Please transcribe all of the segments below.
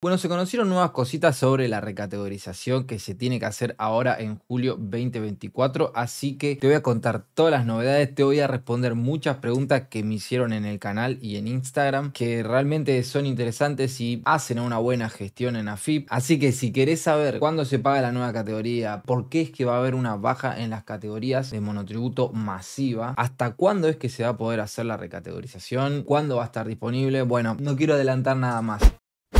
Bueno, se conocieron nuevas cositas sobre la recategorización que se tiene que hacer ahora en julio 2024, así que te voy a contar todas las novedades, te voy a responder muchas preguntas que me hicieron en el canal y en Instagram, que realmente son interesantes y hacen una buena gestión en AFIP, así que si querés saber cuándo se paga la nueva categoría, por qué es que va a haber una baja en las categorías de monotributo masiva, hasta cuándo es que se va a poder hacer la recategorización, cuándo va a estar disponible, bueno, no quiero adelantar nada más.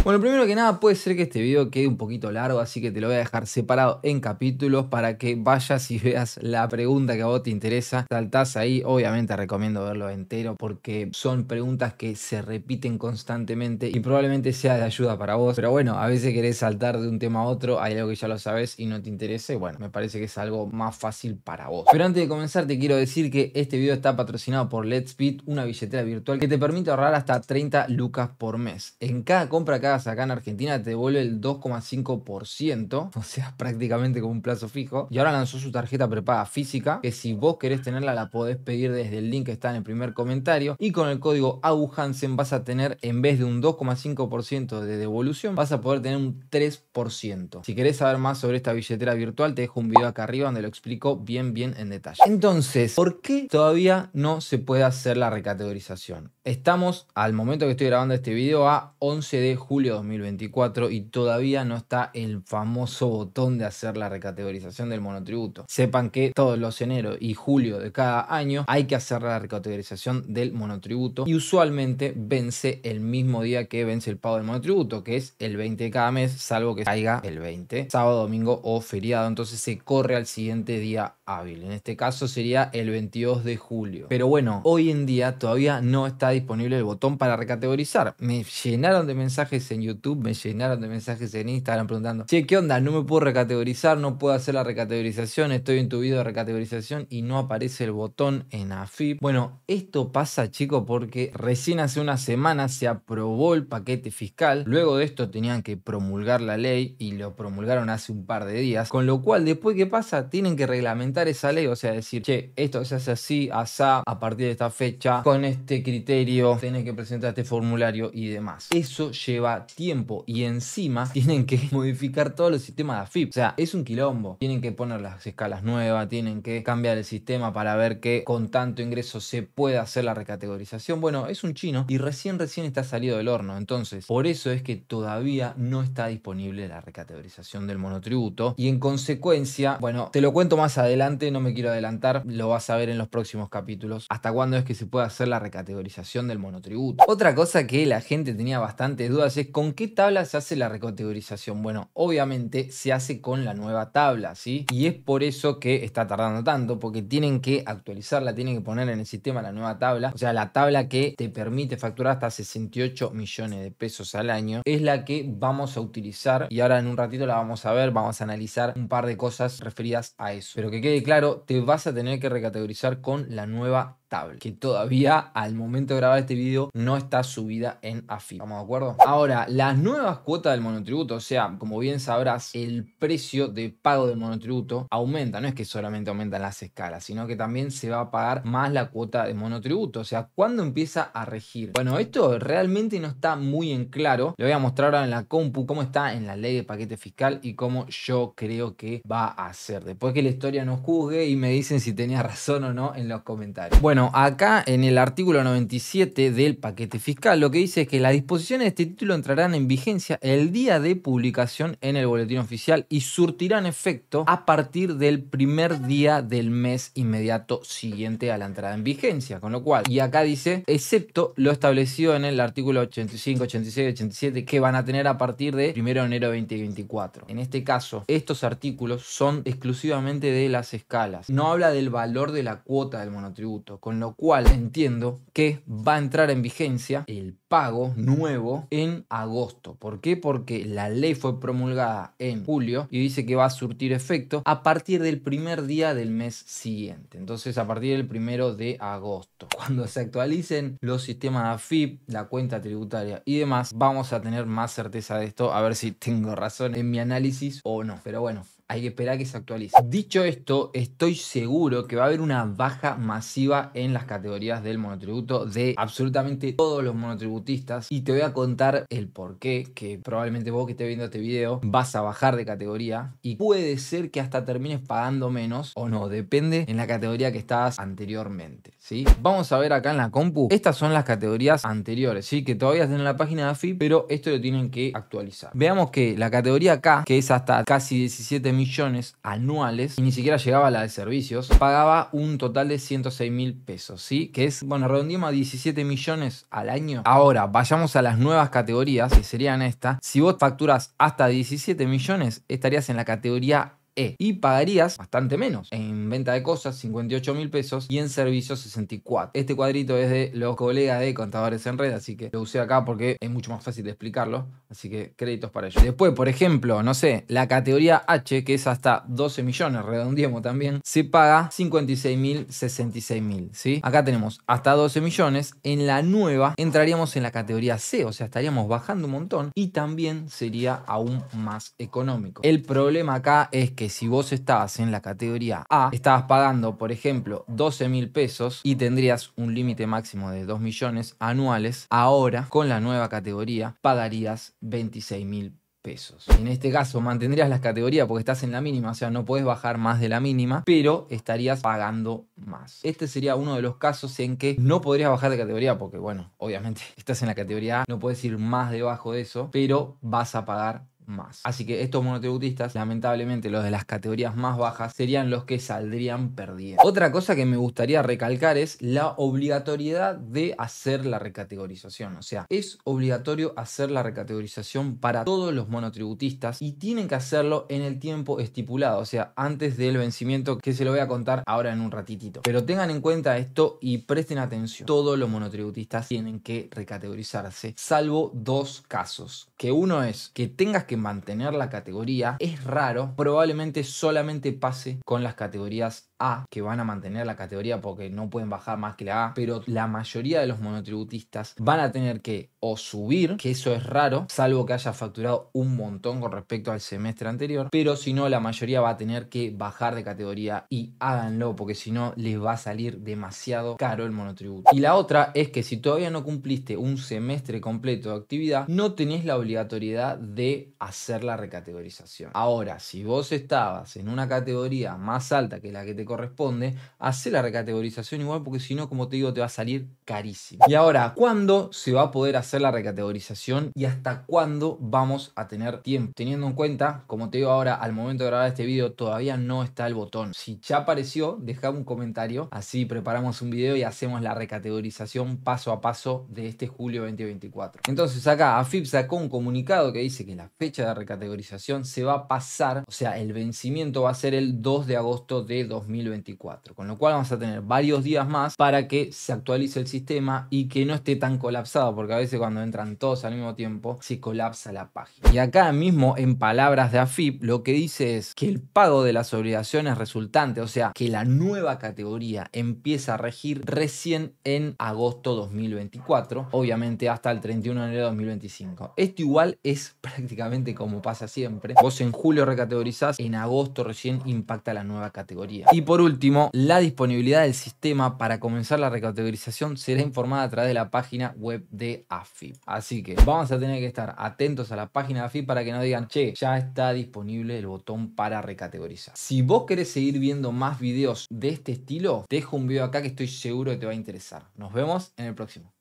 Bueno, primero que nada puede ser que este video quede un poquito largo, así que te lo voy a dejar separado en capítulos para que vayas y veas la pregunta que a vos te interesa. Saltás ahí, obviamente recomiendo verlo entero porque son preguntas que se repiten constantemente y probablemente sea de ayuda para vos. Pero bueno, a veces querés saltar de un tema a otro, hay algo que ya lo sabes y no te interese. bueno, me parece que es algo más fácil para vos. Pero antes de comenzar te quiero decir que este video está patrocinado por Let's Beat, una billetera virtual que te permite ahorrar hasta 30 lucas por mes. En cada compra que acá en Argentina te devuelve el 2,5%, o sea, prácticamente como un plazo fijo. Y ahora lanzó su tarjeta prepaga física, que si vos querés tenerla la podés pedir desde el link que está en el primer comentario. Y con el código AUHANSEN vas a tener, en vez de un 2,5% de devolución, vas a poder tener un 3%. Si querés saber más sobre esta billetera virtual, te dejo un video acá arriba donde lo explico bien, bien en detalle. Entonces, ¿por qué todavía no se puede hacer la recategorización? Estamos, al momento que estoy grabando este video, a 11 de julio julio 2024 y todavía no está el famoso botón de hacer la recategorización del monotributo. Sepan que todos los enero y julio de cada año hay que hacer la recategorización del monotributo y usualmente vence el mismo día que vence el pago del monotributo, que es el 20 de cada mes, salvo que caiga el 20, sábado, domingo o feriado. Entonces se corre al siguiente día en este caso sería el 22 de julio. Pero bueno, hoy en día todavía no está disponible el botón para recategorizar. Me llenaron de mensajes en YouTube, me llenaron de mensajes en Instagram preguntando, che, ¿qué onda? No me puedo recategorizar, no puedo hacer la recategorización, estoy en tu video de recategorización y no aparece el botón en AFIP. Bueno, esto pasa, chicos, porque recién hace una semana se aprobó el paquete fiscal. Luego de esto tenían que promulgar la ley y lo promulgaron hace un par de días. Con lo cual, después que pasa, tienen que reglamentar esa ley, o sea, decir, che, esto se hace así, asá, a partir de esta fecha, con este criterio, tenés que presentar este formulario y demás. Eso lleva tiempo y encima tienen que modificar todos los sistemas de AFIP, o sea, es un quilombo. Tienen que poner las escalas nuevas, tienen que cambiar el sistema para ver que con tanto ingreso se puede hacer la recategorización. Bueno, es un chino y recién, recién está salido del horno, entonces, por eso es que todavía no está disponible la recategorización del monotributo y en consecuencia, bueno, te lo cuento más adelante no me quiero adelantar, lo vas a ver en los próximos capítulos, hasta cuándo es que se puede hacer la recategorización del monotributo. Otra cosa que la gente tenía bastantes dudas es con qué tabla se hace la recategorización. Bueno, obviamente se hace con la nueva tabla, ¿sí? Y es por eso que está tardando tanto, porque tienen que actualizarla, tienen que poner en el sistema la nueva tabla, o sea, la tabla que te permite facturar hasta 68 millones de pesos al año, es la que vamos a utilizar y ahora en un ratito la vamos a ver, vamos a analizar un par de cosas referidas a eso. Pero que quede claro, te vas a tener que recategorizar con la nueva que todavía al momento de grabar este video no está subida en AFI. ¿Estamos de acuerdo? Ahora, las nuevas cuotas del monotributo, o sea, como bien sabrás, el precio de pago del monotributo aumenta. No es que solamente aumentan las escalas, sino que también se va a pagar más la cuota de monotributo. O sea, ¿cuándo empieza a regir? Bueno, esto realmente no está muy en claro. Le voy a mostrar ahora en la compu cómo está en la ley de paquete fiscal y cómo yo creo que va a ser. Después que la historia nos juzgue y me dicen si tenía razón o no en los comentarios. Bueno, bueno, acá en el artículo 97 del paquete fiscal lo que dice es que las disposiciones de este título entrarán en vigencia el día de publicación en el boletín oficial y surtirán efecto a partir del primer día del mes inmediato siguiente a la entrada en vigencia. Con lo cual, y acá dice, excepto lo establecido en el artículo 85, 86, 87 que van a tener a partir de 1 de enero de 2024. En este caso, estos artículos son exclusivamente de las escalas. No habla del valor de la cuota del monotributo con lo cual entiendo que va a entrar en vigencia el pago nuevo en agosto. ¿Por qué? Porque la ley fue promulgada en julio y dice que va a surtir efecto a partir del primer día del mes siguiente. Entonces a partir del primero de agosto. Cuando se actualicen los sistemas de AFIP, la cuenta tributaria y demás, vamos a tener más certeza de esto, a ver si tengo razón en mi análisis o no. Pero bueno, hay que esperar que se actualice. Dicho esto, estoy seguro que va a haber una baja masiva en las categorías del monotributo de absolutamente todos los monotributistas y te voy a contar el por qué, que probablemente vos que estés viendo este video vas a bajar de categoría y puede ser que hasta termines pagando menos o no, depende en la categoría que estabas anteriormente, ¿sí? Vamos a ver acá en la compu, estas son las categorías anteriores, ¿sí? Que todavía están en la página de AFI, pero esto lo tienen que actualizar. Veamos que la categoría K, que es hasta casi 17.000 millones anuales y ni siquiera llegaba a la de servicios, pagaba un total de 106 mil pesos, ¿sí? Que es, bueno, redondimos a 17 millones al año. Ahora, vayamos a las nuevas categorías, que serían estas. Si vos facturas hasta 17 millones, estarías en la categoría e. Y pagarías bastante menos. En venta de cosas, 58 mil pesos. Y en servicios, 64. Este cuadrito es de los colegas de Contadores en Red, así que lo usé acá porque es mucho más fácil de explicarlo. Así que créditos para ellos. Después, por ejemplo, no sé, la categoría H, que es hasta 12 millones, redondiemos también, se paga 56 mil, 66 mil. ¿sí? Acá tenemos hasta 12 millones. En la nueva entraríamos en la categoría C, o sea, estaríamos bajando un montón y también sería aún más económico. El problema acá es que si vos estabas en la categoría A, estabas pagando, por ejemplo, 12 mil pesos y tendrías un límite máximo de 2 millones anuales. Ahora, con la nueva categoría, pagarías 26 mil pesos. En este caso mantendrías la categoría porque estás en la mínima, o sea, no puedes bajar más de la mínima, pero estarías pagando más. Este sería uno de los casos en que no podrías bajar de categoría porque, bueno, obviamente estás en la categoría A, no puedes ir más debajo de eso, pero vas a pagar más. Así que estos monotributistas, lamentablemente los de las categorías más bajas, serían los que saldrían perdiendo. Otra cosa que me gustaría recalcar es la obligatoriedad de hacer la recategorización. O sea, es obligatorio hacer la recategorización para todos los monotributistas y tienen que hacerlo en el tiempo estipulado, o sea, antes del vencimiento que se lo voy a contar ahora en un ratitito. Pero tengan en cuenta esto y presten atención. Todos los monotributistas tienen que recategorizarse, salvo dos casos. Que uno es que tengas que mantener la categoría. Es raro, probablemente solamente pase con las categorías a, que van a mantener la categoría porque no pueden bajar más que la A, pero la mayoría de los monotributistas van a tener que o subir, que eso es raro, salvo que haya facturado un montón con respecto al semestre anterior, pero si no, la mayoría va a tener que bajar de categoría y háganlo porque si no, les va a salir demasiado caro el monotributo. Y la otra es que si todavía no cumpliste un semestre completo de actividad, no tenés la obligatoriedad de hacer la recategorización. Ahora, si vos estabas en una categoría más alta que la que te corresponde, hace la recategorización igual porque si no, como te digo, te va a salir carísimo. Y ahora, ¿cuándo se va a poder hacer la recategorización y hasta cuándo vamos a tener tiempo? Teniendo en cuenta, como te digo ahora, al momento de grabar este video todavía no está el botón. Si ya apareció, deja un comentario, así preparamos un video y hacemos la recategorización paso a paso de este julio 2024. Entonces acá AFIP sacó un comunicado que dice que la fecha de recategorización se va a pasar, o sea, el vencimiento va a ser el 2 de agosto de 2024. 2024. Con lo cual vamos a tener varios días más para que se actualice el sistema y que no esté tan colapsado, porque a veces cuando entran todos al mismo tiempo se colapsa la página. Y acá mismo en palabras de AFIP lo que dice es que el pago de las obligaciones resultante, o sea, que la nueva categoría empieza a regir recién en agosto 2024, obviamente hasta el 31 de enero de 2025. Esto igual es prácticamente como pasa siempre. Vos en julio recategorizás, en agosto recién impacta la nueva categoría por último, la disponibilidad del sistema para comenzar la recategorización será informada a través de la página web de AFIP. Así que vamos a tener que estar atentos a la página de AFIP para que no digan, che, ya está disponible el botón para recategorizar. Si vos querés seguir viendo más videos de este estilo, dejo un video acá que estoy seguro que te va a interesar. Nos vemos en el próximo.